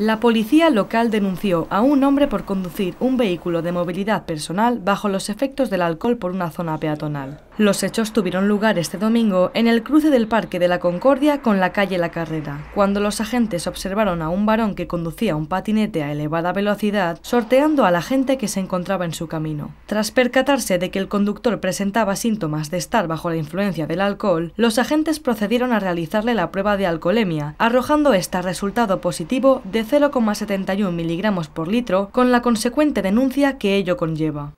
La policía local denunció a un hombre por conducir un vehículo de movilidad personal bajo los efectos del alcohol por una zona peatonal. Los hechos tuvieron lugar este domingo en el cruce del Parque de la Concordia con la calle La Carrera, cuando los agentes observaron a un varón que conducía un patinete a elevada velocidad, sorteando a la gente que se encontraba en su camino. Tras percatarse de que el conductor presentaba síntomas de estar bajo la influencia del alcohol, los agentes procedieron a realizarle la prueba de alcoholemia, arrojando este resultado positivo de 0,71 miligramos por litro, con la consecuente denuncia que ello conlleva.